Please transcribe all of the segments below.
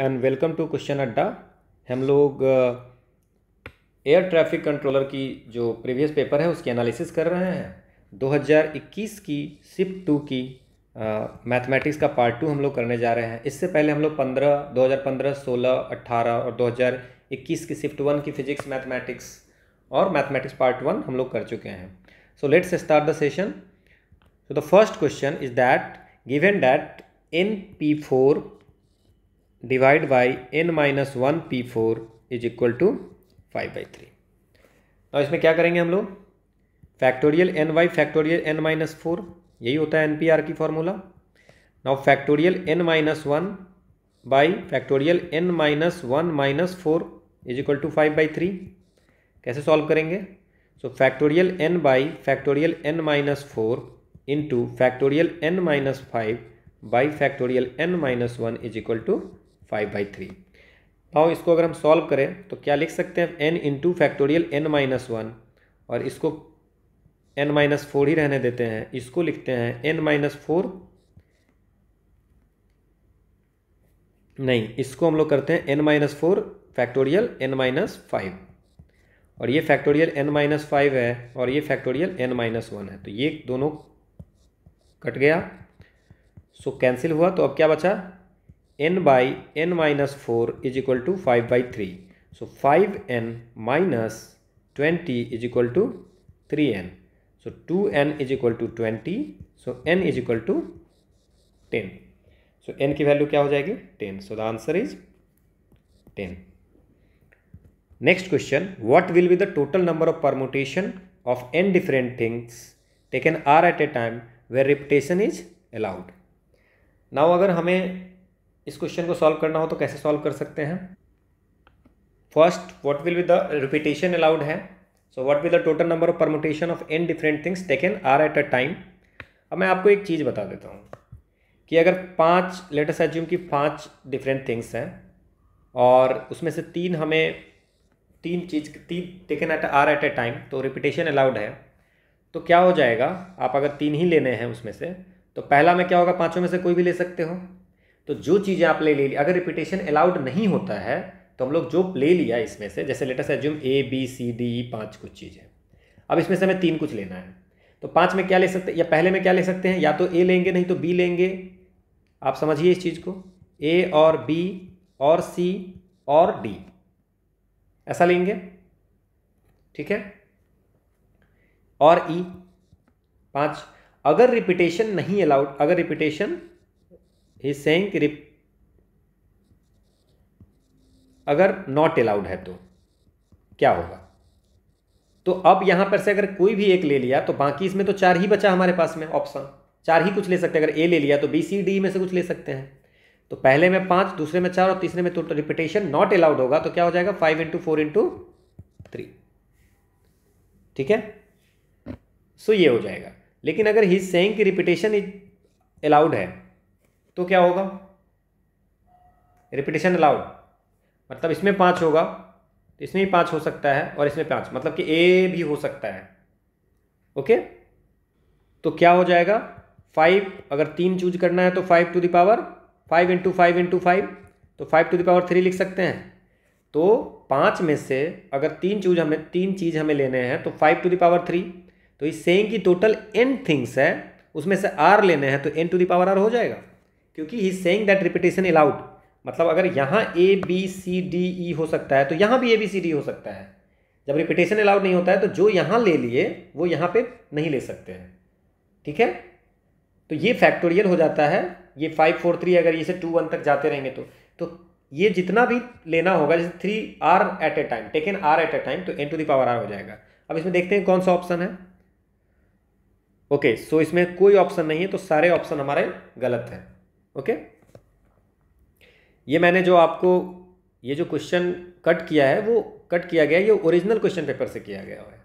And welcome to question अड्डा हम लोग एयर ट्रैफिक कंट्रोलर की जो प्रीवियस पेपर है उसकी एनालिसिस कर रहे हैं 2021 की शिफ्ट टू की मैथमेटिक्स का पार्ट टू हम लोग करने जा रहे हैं इससे पहले हम लोग 15 2015 16 18 और 2021 की शिफ्ट वन की फिजिक्स मैथमेटिक्स और मैथमेटिक्स पार्ट वन हम लोग कर चुके हैं so let's start the session so the first question is that given that n P four divide by n minus one P four is equal to five by three और इसमें क्या करेंगे हम लोग factorial n by factorial n minus four यही होता है n P r की formula now factorial n minus one by factorial n minus one minus four is equal to five by three कैसे सॉल्व करेंगे so factorial n by factorial n minus four into factorial n minus five by factorial n minus one is equal to five by three पाओ इसको अगर हम solve करें तो क्या लिख सकते हैं n into factorial n minus one और इसको एन माइनस फोर ही रहने देते हैं इसको लिखते हैं एन माइनस फोर नहीं इसको हम लोग करते हैं n minus four factorial n minus five और ये फैक्टोरियल एन माइनस फाइव है और ये फैक्टोरियल एन माइनस वन है तो ये दोनों कट गया सो कैंसिल हुआ तो अब क्या बचा n by n minus four is equal to five by three so five n minus twenty is equal to three n so 2n is equal to 20 so n is equal to 10 so n की value क्या हो जाएगी 10 so the answer is 10 next question what will be the total number of permutation of n different things taken r at a time where repetition is allowed now अगर हमें इस question को solve करना हो तो कैसे सॉल्व कर सकते हैं first what will be the repetition allowed है so what will the total number of permutation of n different things taken r at a time अब मैं आपको एक चीज़ बता देता हूँ कि अगर पाँच लेटर एज्यूम की पाँच डिफरेंट थिंग्स हैं और उसमें से तीन हमें तीन चीज़ तीन taken at r at a time तो रिपीटेशन अलाउड है तो क्या हो जाएगा आप अगर तीन ही लेने हैं उसमें से तो पहला में क्या होगा पाँचों में से कोई भी ले सकते हो तो जो चीज़ें आप ले ले ली अगर रिपीटेशन अलाउड नहीं होता है तो हम लोग जो ले लिया इसमें से जैसे let's assume A B C D E पाँच कुछ चीज़ें अब इसमें से हमें तीन कुछ लेना है तो पाँच में क्या ले सकते या पहले में क्या ले सकते हैं या तो ए लेंगे नहीं तो बी लेंगे आप समझिए इस चीज़ को ए और बी और सी और डी ऐसा लेंगे ठीक है और ई e, पाँच अगर रिपीटेशन नहीं अलाउड अगर रिपीटेशन ही रिप अगर नॉट अलाउड है तो क्या होगा तो अब यहां पर से अगर कोई भी एक ले लिया तो बाकी इसमें तो चार ही बचा हमारे पास में ऑप्शन चार ही कुछ ले सकते हैं अगर ए ले लिया तो बी सी डी में से कुछ ले सकते हैं तो पहले में पांच दूसरे में चार और तीसरे में तो, रिपीटेशन नॉट अलाउड होगा तो क्या हो जाएगा five into four into three ठीक है सो ये हो जाएगा लेकिन अगर ही सेंग की रिपीटेशन इज अलाउड है तो क्या होगा रिपीटेशन अलाउड मतलब इसमें पाँच होगा तो इसमें भी पाँच हो सकता है और इसमें पाँच मतलब कि ए भी हो सकता है ओके तो क्या हो जाएगा फाइव अगर तीन चूज करना है तो five to the power five into five into five तो फाइव टू दावर थ्री लिख सकते हैं तो पाँच में से अगर तीन चूज हमें तीन चीज़ हमें लेने हैं तो फाइव टू दावर थ्री तो इस सेम की टोटल एन थिंग्स है उसमें से आर लेने हैं तो एन टू दावर आर हो जाएगा क्योंकि he saying that repetition allowed मतलब अगर यहाँ ए बी सी डी ई हो सकता है तो यहाँ भी ए बी सी डी हो सकता है जब रिपीटेशन अलाउड नहीं होता है तो जो यहाँ ले लिए वो यहाँ पे नहीं ले सकते हैं ठीक है तो ये फैक्टोरियल हो जाता है ये फाइव फोर थ्री अगर ये से टू वन तक जाते रहेंगे तो तो ये जितना भी लेना होगा जैसे three r at a time taken r at a time तो एन टू दावर आर हो जाएगा अब इसमें देखते हैं कौन सा ऑप्शन है ओके सो इसमें कोई ऑप्शन नहीं है तो सारे ऑप्शन हमारे गलत हैं ओके ये मैंने जो आपको ये जो क्वेश्चन कट किया है वो कट किया गया ये ओरिजिनल क्वेश्चन पेपर से किया गया है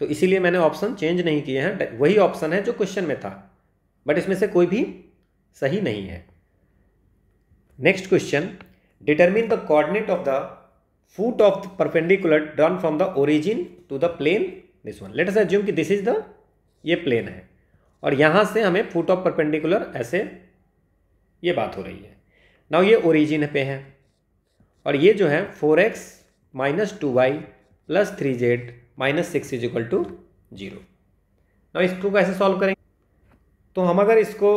तो इसीलिए मैंने ऑप्शन चेंज नहीं किए हैं वही ऑप्शन है जो क्वेश्चन में था बट इसमें से कोई भी सही नहीं है next question determine the coordinate of the foot of the perpendicular drawn from the origin to the plane this one let us assume कि दिस इज द ये प्लेन है और यहाँ से हमें फूट ऑफ परपेंडिकुलर ऐसे ये बात हो रही है ना ये ओरिजिन पे है और ये जो है four x minus two y plus three z minus six is equal to zero ना इसको कैसे सॉल्व करेंगे तो हम अगर इसको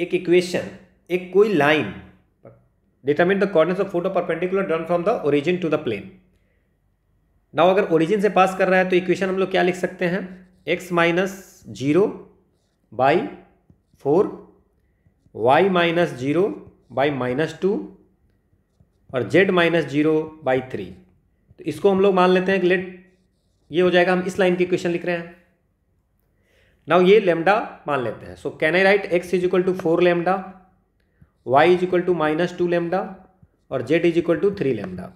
एक इक्वेशन एक कोई line determine the coordinates of foot perpendicular drawn from the origin to the plane now अगर ओरिजिन से पास कर रहा है तो इक्वेशन हम लोग क्या लिख सकते हैं x minus zero by four y minus zero by minus two और z minus zero by three तो इसको हम लोग मान लेते हैं कि लेट ये हो जाएगा हम इस लाइन की क्वेश्चन लिख रहे हैं नाउ ये लेमडा मान लेते हैं so can I write x is equal to four lambda y is equal to minus two lambda और z is equal to three lambda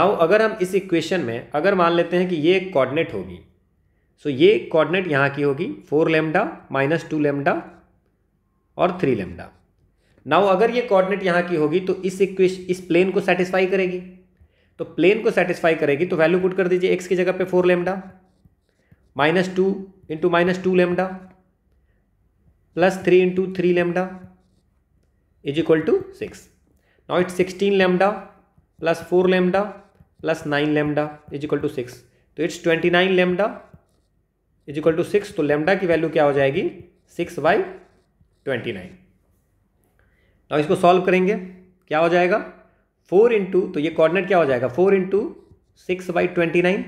now अगर हम इस इक्वेशन में अगर मान लेते हैं कि ये एक कॉर्डिनेट होगी सो so ये कॉर्डिनेट यहाँ की होगी four lambda minus two lambda और थ्री लेमडा नाउ अगर ये कोऑर्डिनेट यहाँ की होगी तो इस इक्वेश इस प्लेन को सेटिस्फाई करेगी तो प्लेन को सेटिस्फाई करेगी तो वैल्यू पुट कर दीजिए एक्स की जगह पे four lambda minus two into minus two lambda plus three into three lambda is equal to six now it's sixteen lambda plus four lambda plus nine lambda is equal to six तो it's twenty nine lambda is equal to six तो lambda की value क्या हो जाएगी six by twenty nine अब इसको solve करेंगे क्या हो जाएगा फोर इंटू तो ये कॉर्डिनेट क्या हो जाएगा four into six by twenty nine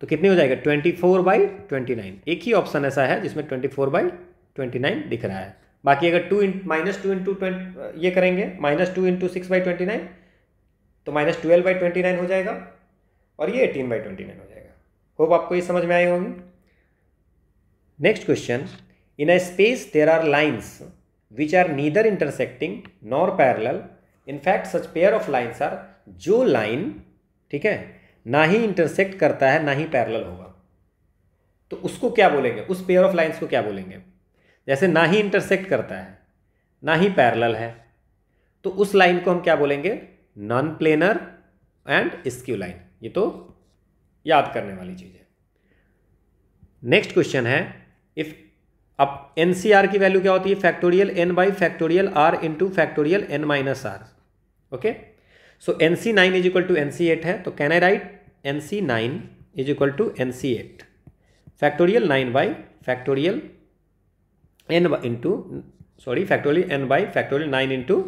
तो कितनी हो जाएगा twenty four by twenty nine एक ही ऑप्शन ऐसा है जिसमें twenty four by twenty nine दिख रहा है बाकी अगर two into minus two into twenty ये करेंगे minus two into six by twenty nine तो minus twelve by twenty nine हो जाएगा और ये एटीन बाई ट्वेंटी नाइन हो जाएगा होप आपको ये समझ में आई होगी next question In a space, there are lines which are neither intersecting nor parallel. In fact, such pair of lines are जो लाइन ठीक है ना ही इंटरसेक्ट करता है ना ही पैरल होगा तो उसको क्या बोलेंगे उस पेयर ऑफ लाइन्स को क्या बोलेंगे जैसे ना ही इंटरसेक्ट करता है ना ही पैरल है तो उस लाइन को हम क्या बोलेंगे non planar and skew line ये तो याद करने वाली चीज़ है नेक्स्ट क्वेश्चन है इफ़ अब एन सी आर की वैल्यू क्या होती है factorial n by factorial r into factorial n minus r okay so n C nine is equal to n C eight है तो can I write n C nine is equal to n C eight factorial nine by factorial n into sorry factorial n by factorial nine into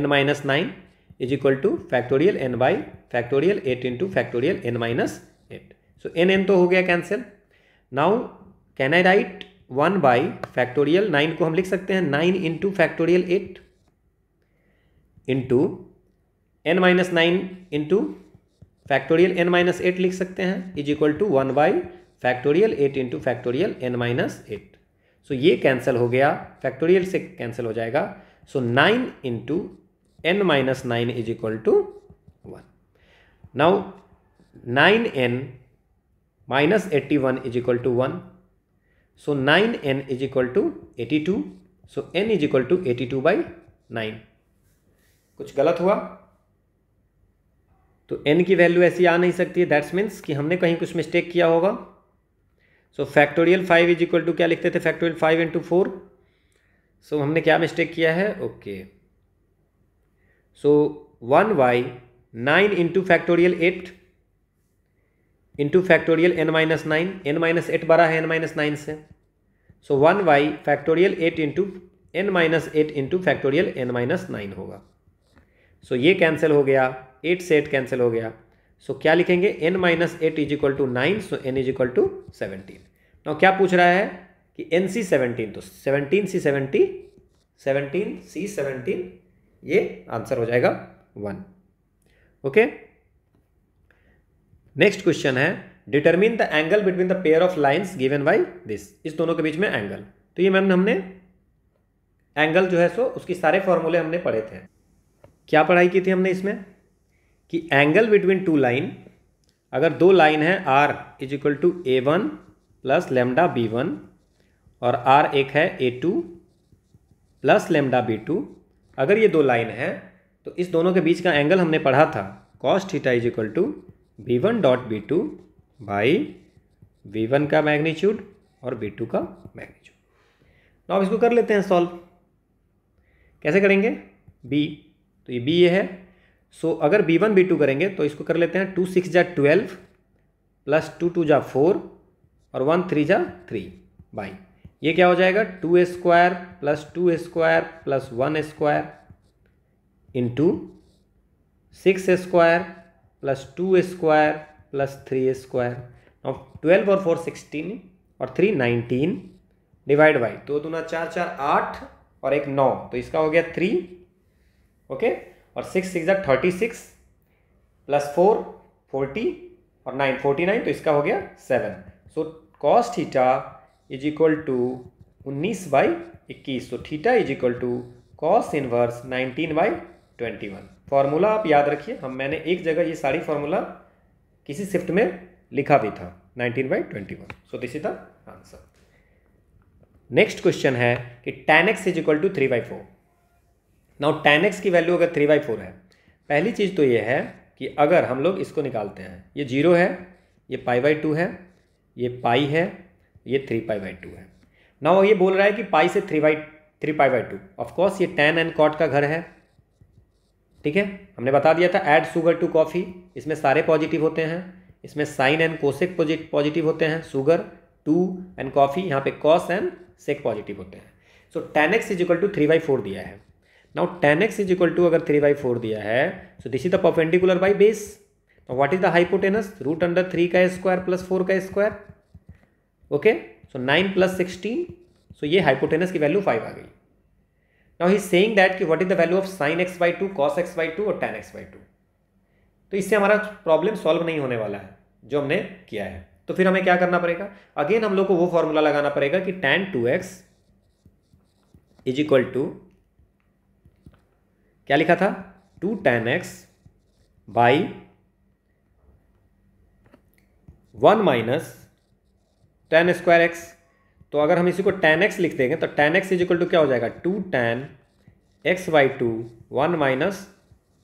n minus nine is equal to factorial n by factorial eight into factorial n minus eight so n n तो हो गया cancel now can I write one by factorial nine को हम लिख सकते हैं nine into factorial eight into n minus nine into factorial n minus eight लिख सकते हैं is equal to one by factorial eight into factorial n minus eight so ये cancel हो गया फैक्टोरियल से कैंसिल हो जाएगा so nine into n minus nine is equal to one now nine n minus eighty one is equal to one So 9n is equal to 82. So n is equal to 82 by 9. कुछ गलत हुआ तो n की value ऐसी आ नहीं सकती है that's means कि हमने कहीं कुछ मिस्टेक किया होगा so factorial five is equal to क्या लिखते थे factorial five into four so हमने क्या मिस्टेक किया है okay so one by nine into factorial eight into factorial n minus nine n minus eight बड़ा है एन माइनस नाइन से so one by factorial eight into n minus eight into factorial n minus nine होगा so so, ये cancel हो गया eight से eight cancel हो गया सो so, क्या लिखेंगे n minus eight is equal to nine so n is equal to seventeen नौ क्या पूछ रहा है कि एन सी सेवनटीन तो seventeen C seventy seventeen C seventeen ये आंसर हो जाएगा वन ओके नेक्स्ट क्वेश्चन है determine the angle between the pair of lines given by this इस दोनों के बीच में एंगल तो ये मैम हमने एंगल जो है सो उसकी सारे फॉर्मूले हमने पढ़े थे क्या पढ़ाई की थी हमने इसमें कि एंगल बिटवीन टू लाइन अगर दो लाइन है r is equal to a one plus lambda b one और आर एक है a two plus lambda b two अगर ये दो लाइन है तो इस दोनों के बीच का एंगल हमने पढ़ा था cos theta is equal to b one dot b two by b one का मैग्नीट्यूड और वी टू का मैग्नीट्यूड तो अब इसको कर लेते हैं सॉल्व कैसे करेंगे बी तो ये बी ये है सो so, अगर बी वन बी टू करेंगे तो इसको कर लेते हैं टू सिक्स जा ट्वेल्व प्लस टू टू जा फोर और वन थ्री जा थ्री बाई ये क्या हो जाएगा two square plus two square plus one square into six square plus two square plus three square और ट्वेल्व और फोर सिक्सटीन और थ्री नाइनटीन डिवाइड बाई दो दूना चार चार आठ और एक नौ तो इसका हो गया थ्री ओके और six six thirty six plus four forty और नाइन फोर्टी नाइन तो इसका हो गया seven so cos theta is equal to उन्नीस बाई इक्कीस तो theta is equal to cos inverse nineteen by twenty one formula आप याद रखिए हम मैंने एक जगह ये सारी फार्मूला किसी शिफ्ट में लिखा भी था nineteen by twenty one so this is the answer next question है कि tan x is equal to three by four now ten x की वैल्यू अगर थ्री बाई फोर है पहली चीज़ तो ये है कि अगर हम लोग इसको निकालते हैं ये जीरो है ये पाई बाई टू है ये पाई है ये थ्री पाई बाई टू है नाउ ये बोल रहा है कि पाई से three by three pi by two of course ये टेन एंड कॉट का घर है ठीक है हमने बता दिया था ऐड सुगर टू कॉफ़ी इसमें सारे पॉजिटिव होते हैं इसमें साइन एंड कोसेक पॉजिटिव होते हैं सुगर टू एंड कॉफ़ी यहाँ पे कॉस एंड सेक पॉजिटिव होते हैं so tan x is equal to three by four दिया है now ten x is equal to अगर थ्री बाई फोर दिया है so this is the perpendicular by base what is the hypotenuse root under three का square plus four का square okay so nine plus sixteen so ये hypotenuse की value five आ गई now he saying that कि what is the value of sine x by two cos x by two और tan x by two तो इससे हमारा problem solve नहीं होने वाला है जो हमने किया है तो फिर हमें क्या करना पड़ेगा अगेन हम लोग को वो फॉर्मूला लगाना पड़ेगा कि tan two x is equal to क्या लिखा था two tan x by one minus ten square x तो अगर हम इसी को टेन एक्स लिख देंगे तो tan x is equal to क्या हो जाएगा two tan x by two one minus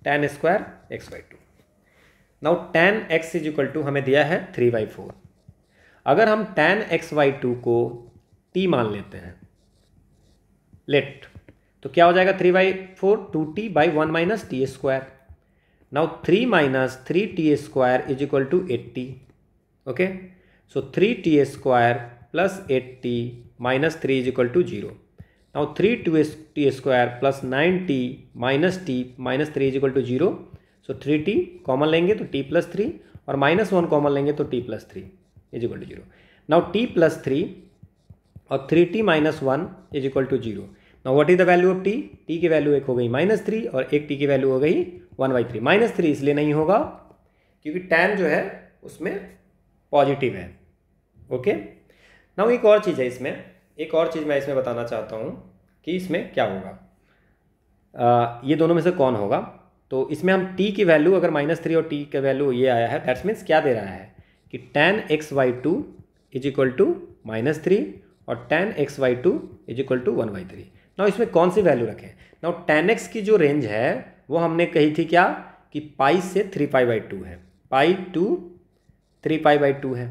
ten square x by two now ten x is equal to हमें दिया है थ्री बाई फोर अगर हम टेन एक्स बाई टू को टी मान लेते हैं लेट तो क्या हो जाएगा three by four two t by one minus t square now three minus three t square is equal to eight t okay so three t square plus eight t minus three plus 8t minus 3 is equal to 0. Now 3t square plus 9t minus t minus 3 is to zero so three t common लेंगे तो t plus three और minus one common लेंगे तो t plus three is equal to zero now t plus three और three t minus one is equal to zero now what is the value of t t की value एक हो गई minus three और एक T की value हो गई one by three minus three इसलिए नहीं होगा क्योंकि tan जो है उसमें पॉजिटिव है ओके okay? ना एक और चीज़ है इसमें एक और चीज़ मैं इसमें बताना चाहता हूँ कि इसमें क्या होगा आ, ये दोनों में से कौन होगा तो इसमें हम टी की वैल्यू अगर माइनस थ्री और टी का वैल्यू ये आया है दैट्स मीन्स क्या दे रहा है कि tan x Y two is equal to minus three और tan x Y two is equal to one by three ना इसमें कौन सी वैल्यू रखें ना टेन एक्स की जो रेंज है वो हमने कही थी क्या कि पाई से थ्री पाई बाई टू है pi to three pi by two है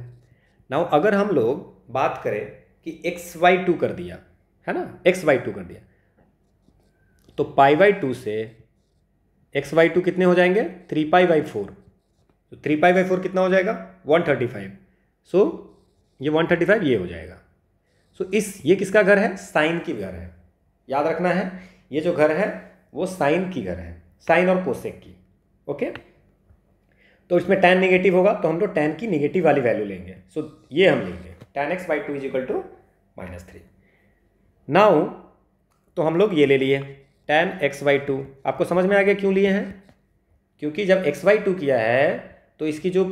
ना अगर हम लोग बात करें कि एक्स वाई टू कर दिया है ना एक्स वाई टू कर दिया तो पाई वाई टू से एक्स वाई टू कितने हो जाएंगे थ्री पाई बाई फोर तो थ्री पाई बाई फोर कितना हो जाएगा वन थर्टी फाइव सो ये वन थर्टी फाइव ये हो जाएगा सो so, इस ये किसका घर है साइन की घर है याद रखना है ये जो घर है वो साइन की घर है साइन और कोसेक की ओके तो इसमें टेन निगेटिव होगा तो हम लोग टेन की निगेटिव वाली वैल्यू लेंगे सो so, ये हम लेंगे tan x by two is equal to minus three now तो हम लोग ये ले लिए टेन एक्स बाई टू आपको समझ में आ गया क्यों लिए हैं क्योंकि जब एक्स बाई टू किया है तो इसकी जो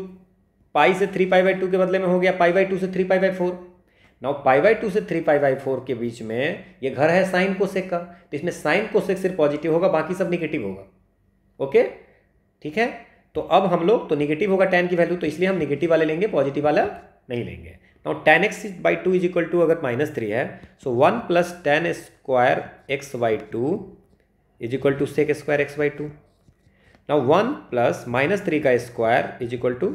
पाई से थ्री पाई बाई टू के बदले में हो गया पाई बाई टू से three pi by four now pi by two से थ्री पाई बाई फोर के बीच में ये घर है साइन कोसेक का तो इसमें साइन कोसेक सिर्फ पॉजिटिव होगा बाकी सब निगेटिव होगा ओके ठीक है तो अब हम लोग तो निगेटिव होगा टेन की वैल्यू तो इसलिए हम निगेटिव वाले लेंगे पॉजिटिव वाला नहीं लेंगे now ten x by two is equal to अगर माइनस थ्री है so one plus tan square x by two is equal to sec square x by two now one plus minus three का square is equal to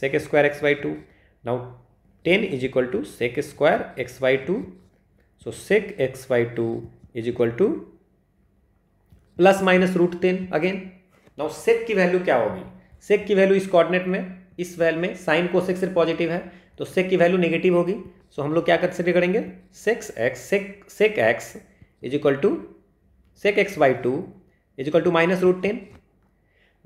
sec square x by two now ten is equal to sec square x by two so sec x by two is equal to plus minus root ten again now sec की value क्या होगी सेक की value इस coordinate में इस well में sign cosec सिर्फ positive है तो सेक की वैल्यू नेगेटिव होगी सो हम लोग क्या कंसिडर करेंगे sec x sec sec x is equal to sec x by two is equal to minus root ten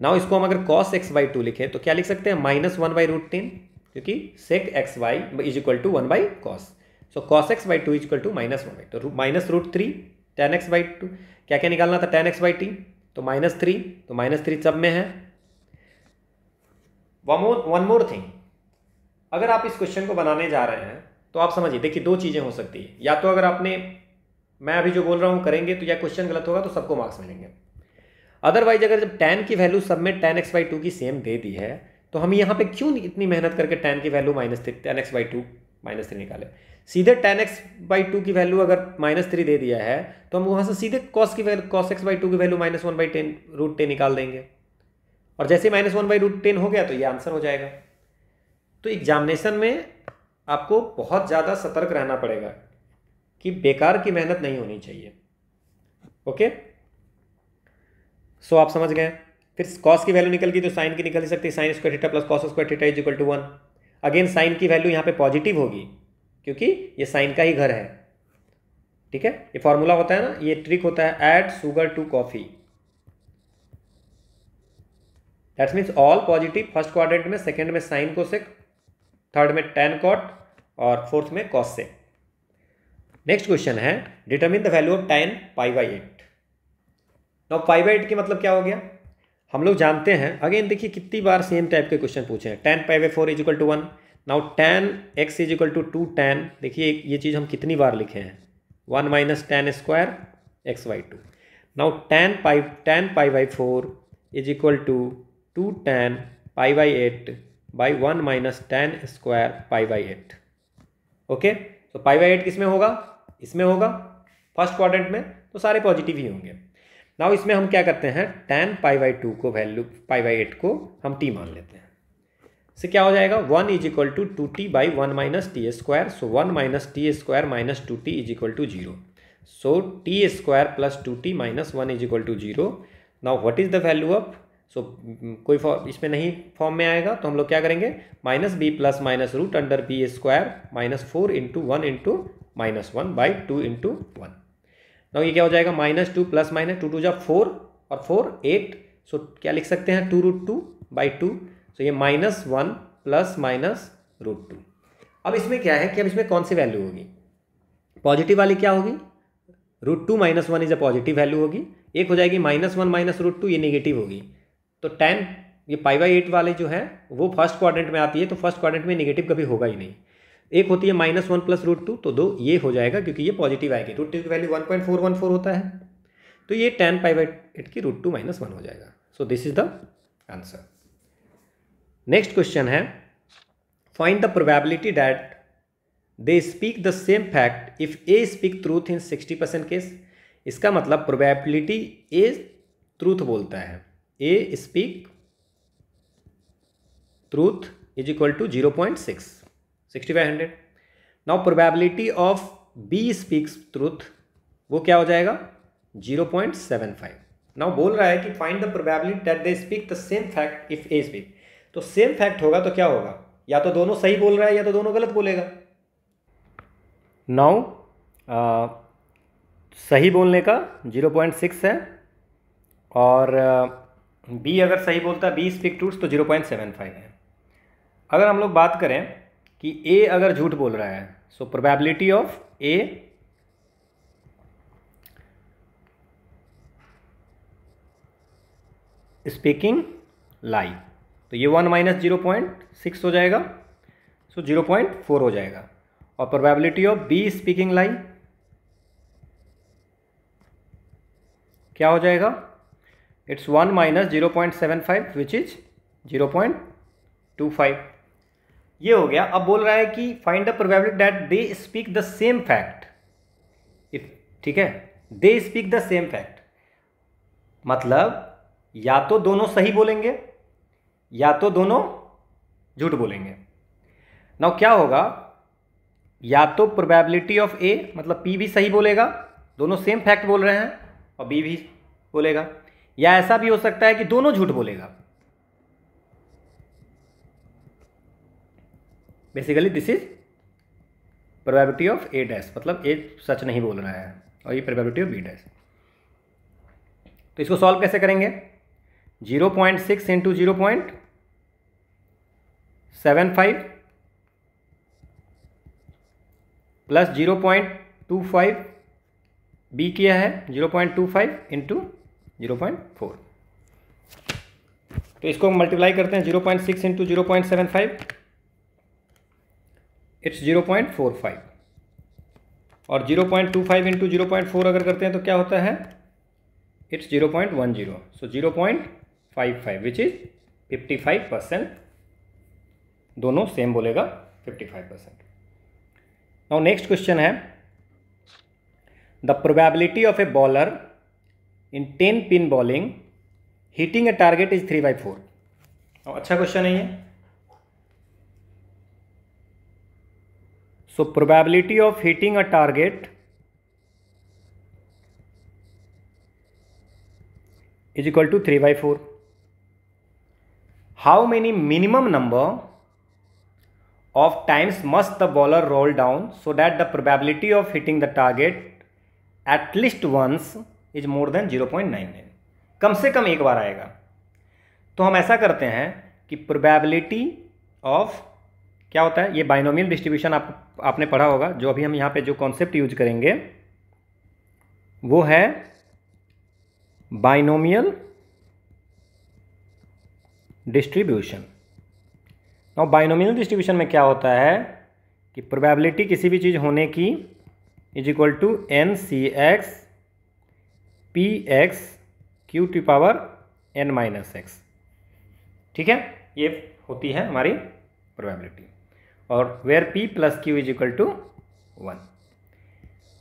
now इसको हम अगर कॉस एक्स बाई टू लिखें तो क्या लिख सकते हैं minus one by root ten क्योंकि sec x by is equal to one by cos so cos x by two is equal to minus one by two minus root three tan x by two क्या क्या निकालना था tan x by t तो minus three तो minus three सब में है one more thing अगर आप इस क्वेश्चन को बनाने जा रहे हैं तो आप समझिए देखिए दो चीज़ें हो सकती है या तो अगर आपने मैं अभी जो बोल रहा हूँ करेंगे तो या क्वेश्चन गलत होगा तो सबको मार्क्स मिलेंगे अदरवाइज अगर जब टेन की वैल्यू सब में टेन एक्स बाई टू की सेम दे दी है तो हम यहाँ पे क्यों इतनी मेहनत करके टेन की value minus three tan x by two minus three निकाले सीधे टेन एक्स बाई टू की वैल्यू अगर माइनस थ्री दे दिया है तो हम वहाँ से सीधे कॉस की value cos x by two की value minus one by ten root ten निकाल देंगे और जैसे minus one by root ten हो गया तो ये आंसर हो जाएगा तो एग्जामिनेशन में आपको बहुत ज़्यादा सतर्क रहना पड़ेगा कि बेकार की मेहनत नहीं होनी चाहिए ओके सो आप समझ गए फिर कॉस की वैल्यू निकल गई तो साइन की निकल सकती है sine square theta plus cos square theta is equal to one again sine की वैल्यू यहाँ पे पॉजिटिव होगी क्योंकि ये साइन का ही घर है ठीक है ये फॉर्मूला होता है ना ये ट्रिक होता है add sugar to coffee that's means all positive first quadrant में सेकेंड में साइन को सेक थर्ड में टेन कॉट और फोर्थ में कॉस से नेक्स्ट क्वेश्चन है determine the value of tan pi by eight now pi by eight की मतलब क्या हो गया हम लोग जानते हैं अगेन देखिए कितनी बार सेम टाइप के क्वेश्चन पूछे हैं ten pi by four is equal to one now ten x is equal to two ten देखिए ये चीज़ हम कितनी बार लिखे हैं one minus ten square x Y two now ten pi ten pi by four is equal to two ten pi by eight by one minus ten square pi by eight okay तो pi by eight किस में होगा इसमें होगा first quadrant में तो सारे positive ही होंगे नाउ इसमें हम क्या करते हैं टेन पाई बाई टू को वैल्यू पाई बाई एट को हम टी मान लेते हैं इससे क्या हो जाएगा one is equal to two t by one minus t square so one minus t square minus two t is equal to zero so t square plus two t minus one is equal to zero now what is the value of so mm, mm, कोई form इसमें नहीं form में आएगा तो हम लोग क्या करेंगे minus b plus minus root under b square minus four into one into minus one by two into one ना ये क्या हो जाएगा minus two plus minus two two जब फोर और फोर एट सो क्या लिख सकते हैं two root two by two so ये minus one plus minus root two अब इसमें क्या है कि अब इसमें कौन सी वैल्यू होगी पॉजिटिव वाली क्या होगी root two minus one is a positive value होगी एक हो जाएगी minus one minus root two ये निगेटिव होगी तो टेन ये पाई बाई एट वाले जो है वो फर्स्ट क्वाड्रेंट में आती है तो फर्स्ट क्वाड्रेंट में नेगेटिव कभी होगा ही नहीं एक होती है minus one plus root two तो दो ये हो जाएगा क्योंकि ये पॉजिटिव आएगी रूट टू की value one point four one four होता है तो ये टेन पाई बाई एट की रूट टू माइनस वन हो जाएगा so this is the answer next question है find the probability that they speak the same fact if A speak truth in sixty percent case इसका मतलब probability A truth बोलता है A speak truth is equal to zero point six sixty five hundred now probability of B speaks truth वो क्या हो जाएगा zero point seven five now बोल रहा है कि find the probability that they speak the same fact if A speak तो same fact होगा तो क्या होगा या तो दोनों सही बोल रहा है या तो दोनों गलत बोलेगा नाउ सही बोलने का जीरो पॉइंट सिक्स है और uh, बी अगर सही बोलता है बी स्पीक टूट्स तो जीरो पॉइंट सेवन फाइव है अगर हम लोग बात करें कि ए अगर झूठ बोल रहा है so probability of A speaking lie तो ये one minus zero point six हो जाएगा सो जीरो पॉइंट फोर हो जाएगा और probability of B speaking lie क्या हो जाएगा it's 1 minus 0.75 which is 0.25 ये हो गया अब बोल रहा है कि find the probability that they speak the same fact if ठीक है they speak the same fact मतलब या तो दोनों सही बोलेंगे या तो दोनों झूठ बोलेंगे नाउ क्या होगा या तो प्रोबेबिलिटी ऑफ ए मतलब पी भी सही बोलेगा दोनों सेम फैक्ट बोल रहे हैं और बी भी बोलेगा या ऐसा भी हो सकता है कि दोनों झूठ बोलेगा basically this is probability of A dash मतलब ए सच नहीं बोल रहा है और ये प्रोबेबिलिटी ऑफ बी डैश तो इसको सॉल्व कैसे करेंगे zero point six into zero point seven five plus zero point two five B किया है zero point two five into zero point four तो इसको मल्टीप्लाई करते हैं zero point six into zero point seven five it's zero point four five और zero point two five into zero point four अगर करते हैं तो क्या होता है it's zero point one zero so zero point five five which is fifty five percent दोनों same बोलेगा fifty five percent now next question है the probability of a bowler in ten pin bowling hitting a target is three by four और अच्छा question है so probability of hitting a target is equal to three by four how many minimum number of times must the bowler roll down so that the probability of hitting the target at least once is more than zero point nine nine कम से कम एक बार आएगा तो हम ऐसा करते हैं कि प्रोबेबिलिटी ऑफ क्या होता है ये बाइनोमियल डिस्ट्रीब्यूशन आप आपने पढ़ा होगा जो अभी हम यहाँ पे जो कॉन्सेप्ट यूज करेंगे वो है बाइनोमियल डिस्ट्रीब्यूशन और बाइनोमियल डिस्ट्रीब्यूशन में क्या होता है कि प्रोबेबिलिटी किसी भी चीज़ होने की is equal to n C x p x q to power n minus x ठीक है ये होती है हमारी प्रोबेबिलिटी और where p plus q is equal to one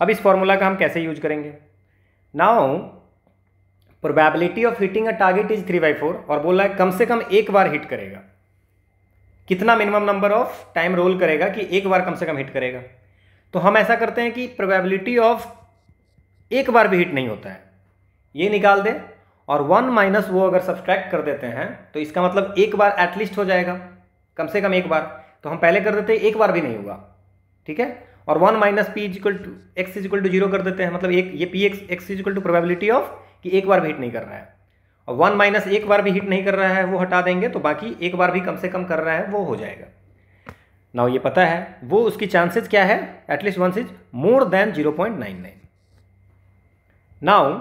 अब इस फॉर्मूला का हम कैसे यूज करेंगे now probability of hitting a target is three by four और बोला है कम से कम एक बार हिट करेगा कितना minimum number of time roll करेगा कि एक बार कम से कम हिट करेगा तो हम ऐसा करते हैं कि प्रोबेबिलिटी ऑफ एक बार भी हिट नहीं होता है ये निकाल दें और वन माइनस वो अगर सब्सट्रैक्ट कर देते हैं तो इसका मतलब एक बार एटलीस्ट हो जाएगा कम से कम एक बार तो हम पहले कर देते एक बार भी नहीं होगा ठीक है और one minus p is equal to x is equal to zero कर देते हैं मतलब एक ये p x x is equal to probability of कि एक बार भी हिट नहीं कर रहा है और वन माइनस एक बार भी हिट नहीं कर रहा है वो हटा देंगे तो बाकी एक बार भी कम से कम कर रहा है वो हो जाएगा नाउ ये पता है वो उसकी चांसेज क्या है at least once is more than zero point nine nine now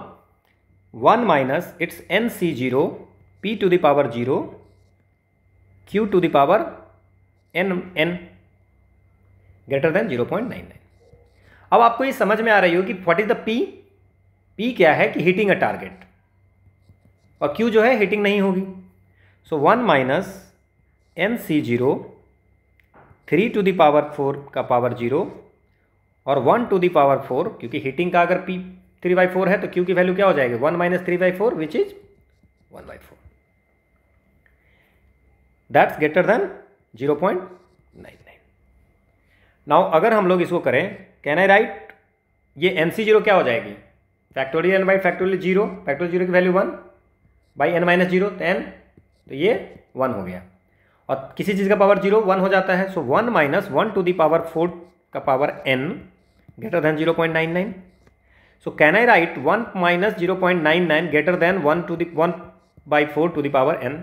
one minus it's n C zero p to the power zero q to the power n n greater than zero point nine nine अब आपको ये समझ में आ रही हो कि what is the p p क्या है कि हिटिंग अ टारगेट और क्यू जो है हिटिंग नहीं होगी so one minus n C zero three to the power four का पावर जीरो और वन टू दावर फोर क्योंकि हीटिंग का अगर पी थ्री बाई फोर है तो क्यू की वैल्यू क्या हो जाएगी one minus three by four which is one by four that's greater than zero point nine nine now अगर हम लोग इसको करें कैन आई राइट ये एन सी जीरो क्या हो जाएगी factorial n by factorial zero factorial zero की value one by n minus zero तो एन तो ये वन हो गया और किसी चीज़ का पावर जीरो वन हो जाता है so one minus one to the power four का power n greater than zero point nine nine so can I write one minus zero point nine nine greater than one to then by four to the power n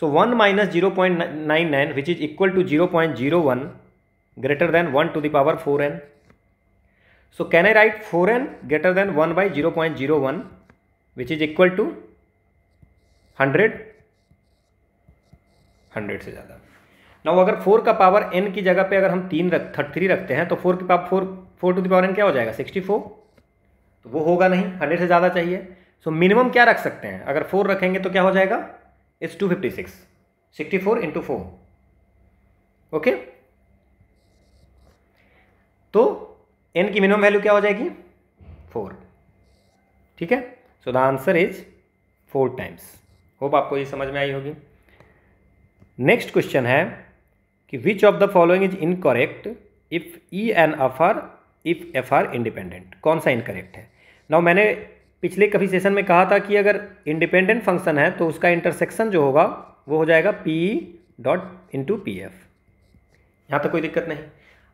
so one minus zero point nine nine which is equal to zero point zero one greater than one to the power four n so can I write four N greater than one by zero point zero one which is equal to hundred hundred से ज़्यादा ना अगर four का power N की जगह पे अगर हम तीन रख थ्री रखते हैं तो फोर की power four four to the power n क्या हो जाएगा सिक्सटी फोर तो वो होगा नहीं हंड्रेड से ज़्यादा चाहिए सो मिनिमम क्या रख सकते हैं अगर फोर रखेंगे तो क्या हो जाएगा it's two fifty six sixty four into four okay तो एन की मिनिमम वैल्यू क्या हो जाएगी फोर ठीक है so the answer is four times hope आपको ये समझ में आई होगी नेक्स्ट क्वेश्चन है कि which of the following is incorrect if E and F if F are independent कौन सा इनकरेक्ट है नाउ मैंने पिछले कभी सेशन में कहा था कि अगर इंडिपेंडेंट फंक्शन है तो उसका इंटरसेक्शन जो होगा वो हो जाएगा p dot into p F यहाँ तक कोई दिक्कत नहीं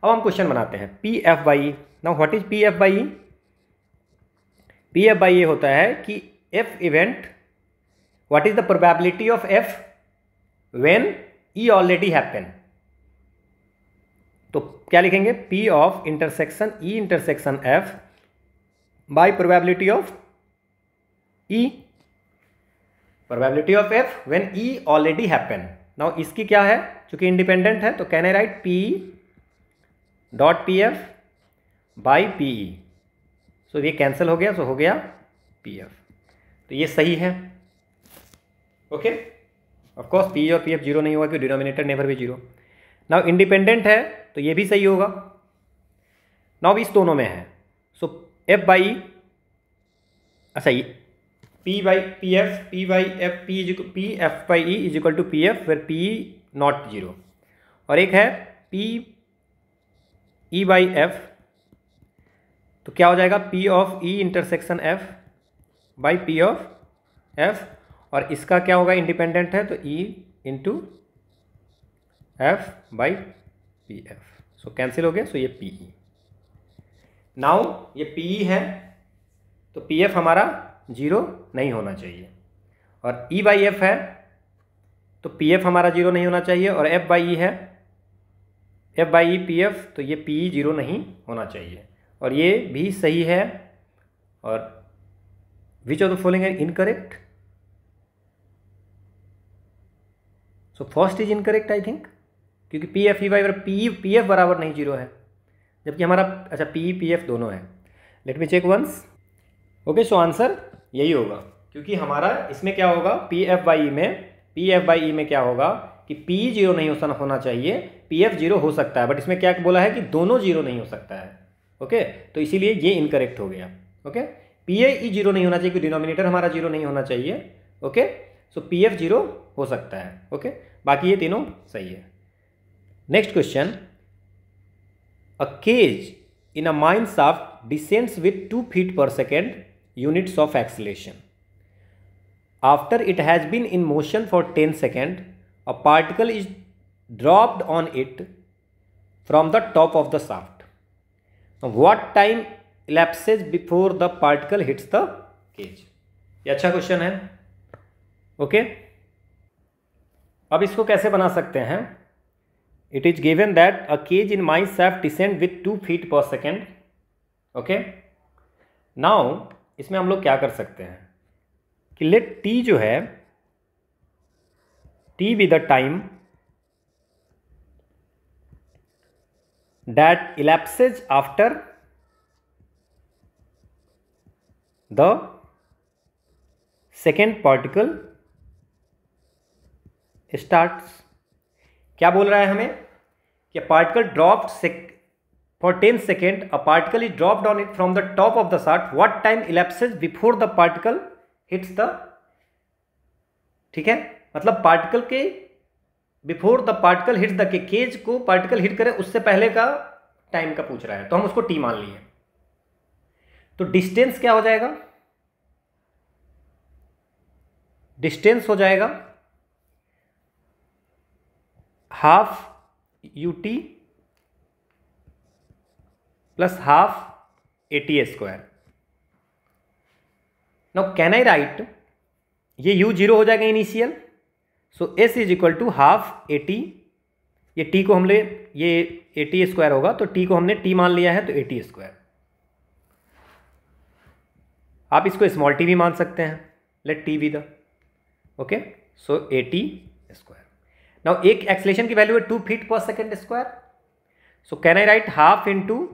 अब हम क्वेश्चन बनाते हैं p F by now what is p F by p F by ये होता है कि F event what is the probability of F when E already happen तो क्या लिखेंगे p of intersection E intersection F by probability of E probability of F when E already happen now इसकी क्या है चूंकि इंडिपेंडेंट है तो can I write p dot p F by p ई सो ये कैंसिल हो गया सो so हो गया पी एफ तो ये सही है ओके ऑफकोर्स पी और पी एफ जीरो नहीं होगा क्योंकि डिनोमिनेटर नेवर भी जीरो नाउ इंडिपेंडेंट है तो ये भी सही होगा नौ इस दोनों में है सो एफ बाई अच्छा ये p by p F p by F p is p F by E is equal to p F फिर पी नॉट जीरो और एक है पी ई बाई एफ तो क्या हो जाएगा p of E intersection F by p of F और इसका क्या होगा इंडिपेंडेंट है तो E into F by p F so cancel हो गया सो so ये पी ई नाउ ये पी ई e है तो पी एफ हमारा जीरो नहीं होना चाहिए और ई बाई एफ है तो पी एफ हमारा जीरो नहीं होना चाहिए और एफ बाई ई है F by E p F तो ये पी ई जीरो नहीं होना चाहिए और ये भी सही है और which of the following are incorrect so first is incorrect I think क्योंकि P F E Y P P F बराबर नहीं जीरो है जबकि हमारा अच्छा पी पी एफ दोनों है let me check once okay so answer यही होगा क्योंकि हमारा इसमें क्या होगा पी एफ बाई ई में पी एफ बाई ई में क्या होगा कि पी जीरो नहीं होना चाहिए पी एफ जीरो हो सकता है बट इसमें क्या बोला है कि दोनों जीरो नहीं हो सकता है ओके तो इसीलिए ये इनकरेक्ट हो गया okay P A E zero नहीं होना चाहिए क्योंकि डिनोमिनेटर हमारा जीरो नहीं होना चाहिए okay so P F zero हो सकता है ओके बाकी ये तीनों सही है next question a cage in a mine shaft descends with two feet per second units of acceleration after it has been in motion for ten second a particle is dropped on it from the top of the shaft what time elapses before the particle hits the cage ये अच्छा question है okay okay? अब इसको कैसे बना सकते हैं it is given that a cage in mice have descend with two feet per second okay now इसमें हम लोग क्या कर सकते हैं कि लेट टी जो है T with the time that elapses after the second particle starts क्या बोल रहा है हमें कि particle drop for ten second a particle is drop on it from the top of the shaft what time elapses before the particle hits the ठीक है मतलब particle के before the particle hits the के cage को particle hit करे उससे पहले का टाइम का पूछ रहा है तो हम उसको टी मान लिए तो डिस्टेंस क्या हो जाएगा डिस्टेंस हो जाएगा half u t plus half a t square now can I write ये यू जीरो हो जाएगा initial so S is equal to half a t ये टी को हमने ये ए टी स्क्वायर होगा तो टी को हमने टी मान लिया है तो ए टी स्क्वायर आप इसको स्मॉल टी भी मान सकते हैं let t be the okay so a t square now एक एक्सलेशन की वैल्यू है two feet per second square so can I write half in two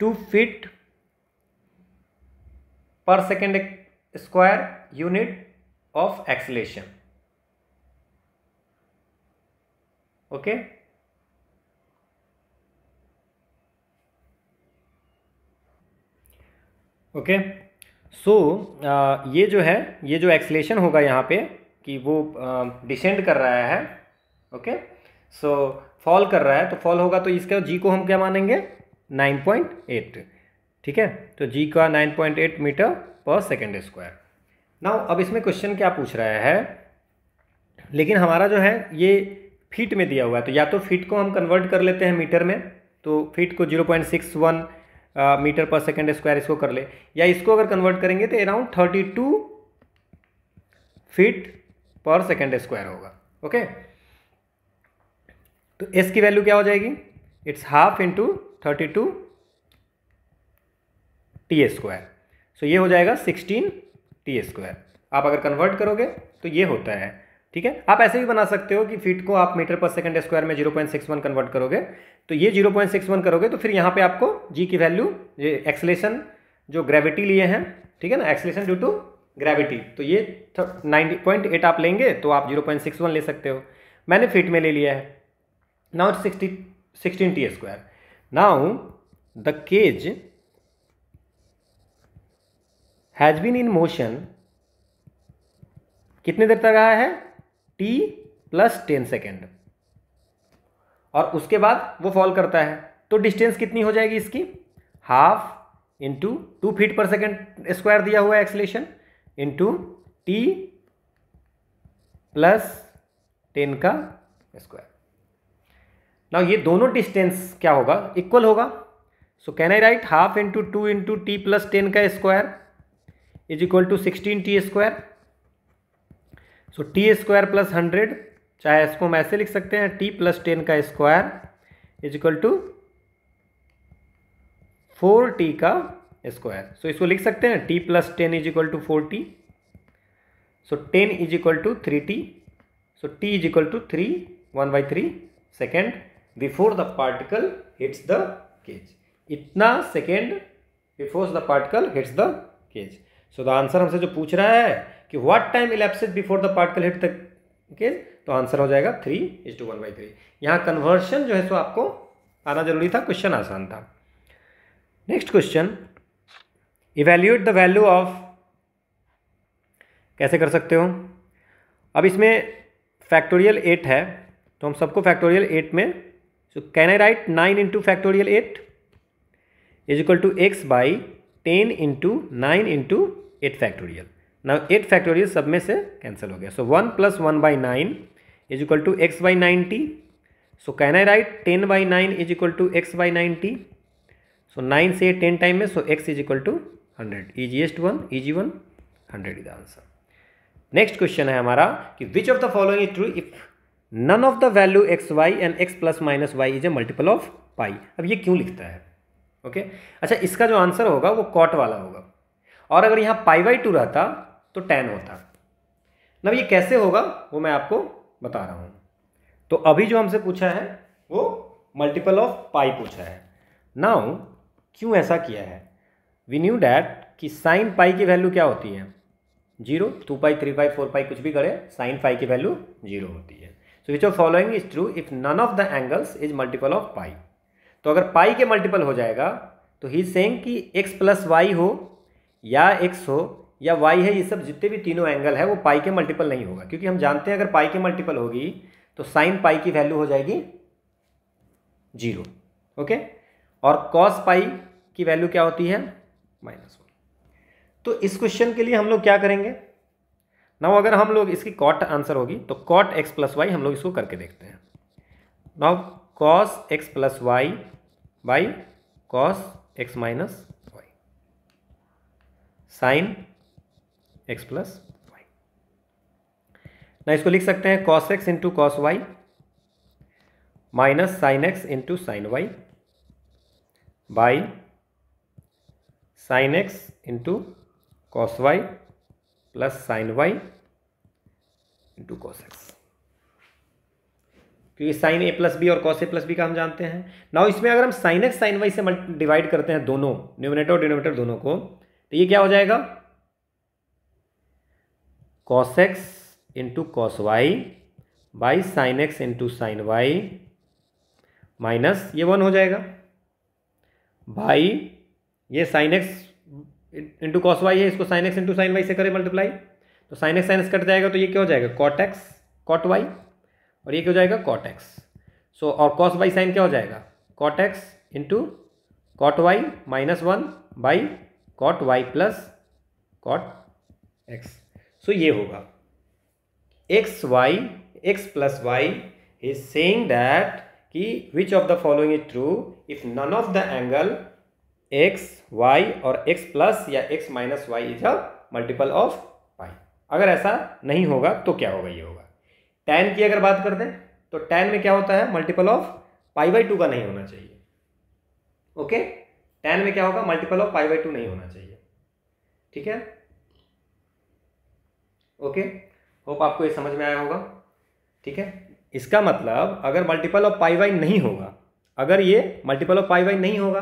two feet per second square unit of acceleration okay okay so ये जो है ये जो acceleration होगा यहाँ पे कि वो डिसेंड कर रहा है ओके सो फॉल कर रहा है तो फॉल होगा तो इसका जी को हम क्या मानेंगे 9.8 ठीक है तो जी का 9.8 metre per second square now अब इसमें क्वेश्चन क्या पूछ रहा है लेकिन हमारा जो है ये फीट में दिया हुआ है तो या तो फीट को हम कन्वर्ट कर लेते हैं मीटर में तो फीट को 0.61 मीटर पर सेकेंड स्क्वायर इसको कर ले या इसको अगर कन्वर्ट करेंगे तो around 32 feet per second square होगा ओके तो एस की वैल्यू क्या हो जाएगी it's half into thirty two t square so ये हो जाएगा सिक्सटीन टी स्क्वायर आप अगर कन्वर्ट करोगे तो ये होता है ठीक है आप ऐसे भी बना सकते हो कि फीट को आप मीटर पर सेकेंड स्क्वायर में zero point six one convert करोगे तो ये वन करोगे तो फिर यहाँ पे आपको जी की वैल्यू ये एक्सलेशन जो ग्रेविटी लिए हैं ठीक है ना एक्सलेशन ड्यू टू ग्रेविटी तो ये नाइन्टी पॉइंट एट आप लेंगे तो आप जीरो पॉइंट सिक्स वन ले सकते हो मैंने फिट में ले लिया है now sixty sixteen t square now the cage has been in motion कितने देर तक रहा है टी प्लस टेन सेकेंड और उसके बाद वो फॉल करता है तो डिस्टेंस कितनी हो जाएगी इसकी half into two feet per second square दिया हुआ है acceleration into t plus ten का स्क्वायर नाउ ये दोनों डिस्टेंस क्या होगा इक्वल होगा so can I write half into two into t plus ten का square is equal to sixteen t square so t square plus hundred चाहे इसको हम ऐसे लिख सकते हैं टी प्लस टेन का square is equal to four T का स्क्वायर सो इसको लिख सकते हैं t plus ten is equal to four t so ten is equal to three t so t is equal to three one by three second before the particle hits the cage इतना second before the particle hits the cage so the answer हमसे जो पूछ रहा है कि what time elapses before the particle hit the cage तो answer हो जाएगा three is to one by three यहाँ कन्वर्शन जो है सो आपको आना जरूरी था क्वेश्चन आसान था next question evaluate the value of कैसे कर सकते हो अब इसमें फैक्टोरियल एट है तो हम सबको फैक्टोरियल एट में so can I write nine into factorial eight is equal to x by ten into nine into eight factorial now eight factorial सब में से कैंसिल हो गया so one plus one by nine is equal to x by ninety so can I write ten by nine is equal to x by ninety so nine से ten time में so x is equal to hundred easiest one easy one hundred is answer next question है हमारा कि which of the following is true if none of the value x y and x plus minus y is a multiple of pi अब ये क्यों लिखता है okay okay? अच्छा इसका जो आंसर होगा वो कॉट वाला होगा और अगर यहाँ पाई बाई टू रहता तो टेन होता ना ये कैसे होगा वो मैं आपको बता रहा हूँ तो अभी जो हमसे पूछा है वो मल्टीपल ऑफ पाई पूछा है नाउ क्यों ऐसा किया है वी न्यू डैट कि साइन पाई की वैल्यू क्या होती है zero two pi three pi four pi कुछ भी करे साइन पाई की वैल्यू जीरो होती है so which of following is true if none of the angles is multiple of pi तो अगर पाई के मल्टीपल हो जाएगा तो ही सेंग कि एक्स प्लस वाई हो या एक्स हो या वाई है ये सब जितने भी तीनों एंगल है वो पाई के मल्टीपल नहीं होगा क्योंकि हम जानते हैं अगर पाई के मल्टीपल होगी तो साइन पाई की वैल्यू हो जाएगी जीरो ओके और कॉस पाई की वैल्यू क्या होती है माइनस वन तो इस क्वेश्चन के लिए हम लोग क्या करेंगे नाउ अगर हम लोग इसकी कॉट आंसर होगी तो कॉट एक्स प्लस वाई हम लोग इसको करके देखते हैं now cos x plus y by cos x minus y sine x plus y ना इसको लिख सकते हैं cos x into cos y minus sine x into sine y by sine x into cos y plus sine y into cos x क्योंकि sine A plus B और cos A plus B का हम जानते हैं now इसमें अगर हम sine x sine y से डिवाइड करते हैं दोनों न्यूमिनेटर और डिनोमिनेटर दोनों को तो ये क्या हो जाएगा cos x into cos y by sine x into sine y minus ये वन हो जाएगा बाई ये sine x into cos y है इसको sine x into sine y से करें मल्टीप्लाई तो sine x sine x cut जाएगा तो ये क्या हो जाएगा कॉट एक्स कॉट वाई और ये क्या हो जाएगा कॉट एक्स सो और कॉस वाई साइन क्या हो जाएगा cot x into cot y minus one by cot y plus cot x so ये होगा x y x plus y is saying that कि which of the following is true if none of the angle x y और x plus या x minus y is a multiple of y अगर ऐसा नहीं होगा तो क्या होगा ये होगा टेन की अगर बात कर दें तो टेन में क्या होता है multiple of pi by two का नहीं होना चाहिए ओके टेन में क्या होगा multiple of pi by two नहीं होना चाहिए ठीक है ओके होप आपको ये समझ में आया होगा ठीक है इसका मतलब अगर मल्टीपल ऑफ पाई बाई नहीं होगा अगर ये मल्टीपल ऑफ पाई बाई नहीं होगा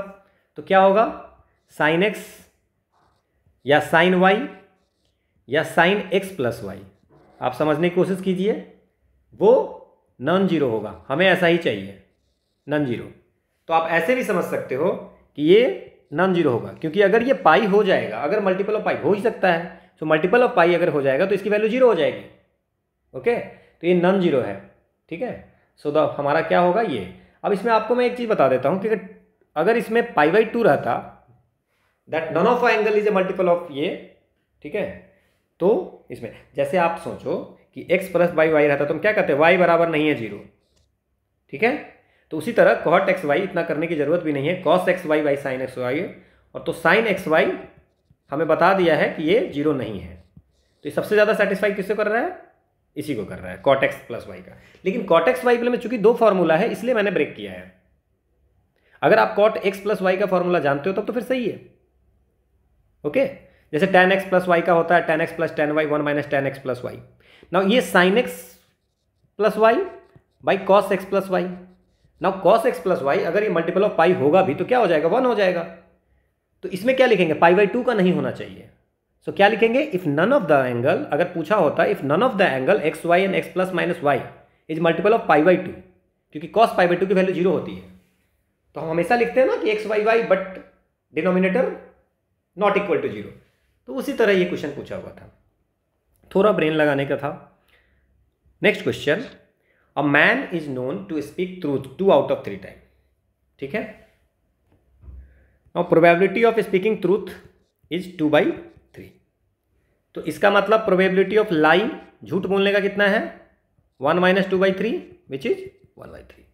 तो क्या होगा साइन एक्स या साइन वाई या साइन एक्स प्लस वाई आप समझने की कोशिश कीजिए वो नॉन जीरो होगा हमें ऐसा ही चाहिए नॉन जीरो तो आप ऐसे भी समझ सकते हो कि ये नॉन जीरो होगा क्योंकि अगर ये पाई हो जाएगा अगर मल्टीपल ऑफ पाई हो ही सकता है तो मल्टीपल ऑफ पाई अगर हो जाएगा तो इसकी वैल्यू जीरो हो जाएगी ओके तो ये नॉन जीरो है ठीक है सो so द हमारा क्या होगा ये अब इसमें आपको मैं एक चीज़ बता देता हूँ कि अगर अगर इसमें पाई बाई टू रहता that none of angle is a multiple of ये ठीक है तो इसमें जैसे आप सोचो कि एक्स प्लस वाई वाई रहता तो हम क्या कहते हैं वाई बराबर नहीं है जीरो ठीक है तो उसी तरह कॉट एक्स वाई इतना करने की जरूरत भी नहीं है cos x y by sine x y और तो साइन एक्स वाई हमें बता दिया है कि ये जीरो नहीं है तो ये सबसे ज़्यादा सेटिस्फाई किससे कर रहा है इसी को कर रहा है कॉटेक्स प्लस वाई का लेकिन कॉटेक्स वाई प्ले में चूंकि दो फॉर्मूला है इसलिए मैंने ब्रेक किया है अगर आप कॉट एक्स प्लस वाई का फॉर्मूला जानते हो तब तो, फिर सही है ओके जैसे टेन एक्स प्लस वाई का होता है tan x plus tan y one minus tan x plus y now ये sine x plus y by cos x plus y now cos x plus y अगर ये multiple of पाई होगा भी तो क्या हो जाएगा वन हो जाएगा तो इसमें क्या लिखेंगे पाई बाई टू का नहीं होना चाहिए सो so, क्या लिखेंगे if none of the angle अगर पूछा होता if none of the angle x y and x plus minus y is multiple of pi by two क्योंकि कॉस पाई बाई टू की वैल्यू जीरो होती है तो हम हमेशा लिखते हैं ना कि x y y but denominator not equal to zero तो उसी तरह ये क्वेश्चन पूछा हुआ था थोड़ा ब्रेन लगाने का था next question a man is known to speak truth two out of three time ठीक है और probability of speaking truth is two by three तो इसका मतलब प्रोबेबिलिटी ऑफ लाइन झूठ बोलने का कितना है one minus two by three which is one by three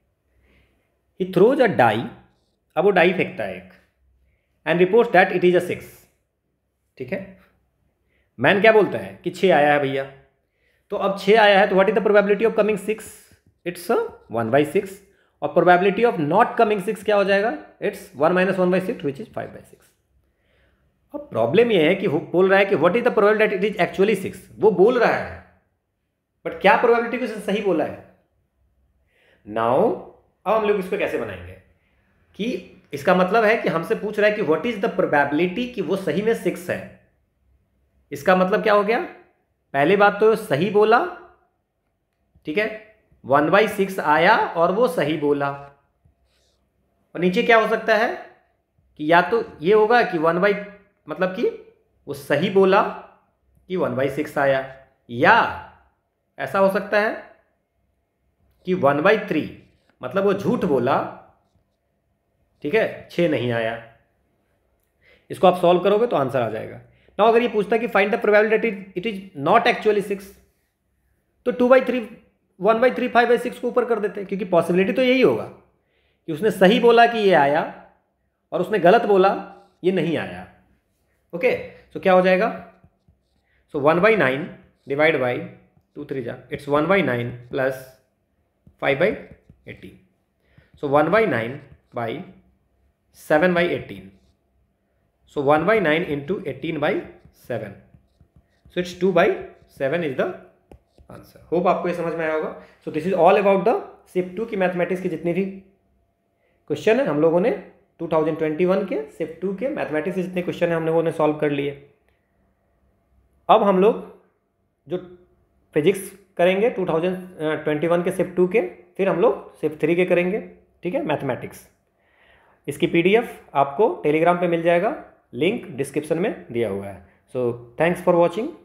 he throws a die अब वो डाई फेंकता है एक and report that it is a six ठीक है मैन क्या बोलता है कि छः आया है भैया तो अब छः आया है तो what is the probability of coming six it's one by six और probability of not coming six क्या हो जाएगा it's one minus one by six which is five by six अब प्रॉब्लम यह है कि वो बोल रहा है कि what is the probability it is actually six वो बोल रहा है बट क्या प्रोबेबिलिटी को सही बोला है नाउ अब हम लोग इसको कैसे बनाएंगे कि इसका मतलब है कि हमसे पूछ रहा है कि व्हाट इज द प्रोबेबिलिटी कि वो सही में सिक्स है इसका मतलब क्या हो गया पहले बात तो सही बोला ठीक है वन बाई सिक्स आया और वो सही बोला और नीचे क्या हो सकता है कि या तो ये होगा कि वन बाई मतलब कि वो सही बोला कि वन बाई सिक्स आया या ऐसा हो सकता है कि वन बाई थ्री मतलब वो झूठ बोला ठीक है छः नहीं आया इसको आप सॉल्व करोगे तो आंसर आ जाएगा ना अगर ये पूछता कि find the probability it is not actually six तो two by three one by three five by six को ऊपर कर देते क्योंकि पॉसिबिलिटी तो यही होगा कि उसने सही बोला कि ये आया और उसने गलत बोला ये नहीं आया ओके सो क्या हो जाएगा so one by nine divide by two three जा it's one by nine plus five by eighteen so one by nine by seven by eighteen so one by nine into eighteen by seven so it's two by seven is the answer hope आपको ये समझ में आया होगा so this is all about the sip two की mathematics की जितनी भी क्वेश्चन है हम लोगों ने 2021 के सिप टू के मैथमेटिक्स के जितने क्वेश्चन है हम लोगों ने सॉल्व कर लिए अब हम लोग जो फिजिक्स करेंगे 2021 uh, के सिर्फ टू के फिर हम लोग सिर्फ थ्री के करेंगे ठीक है मैथमेटिक्स इसकी पीडीएफ आपको टेलीग्राम पे मिल जाएगा लिंक डिस्क्रिप्शन में दिया हुआ है सो थैंक्स फॉर वॉचिंग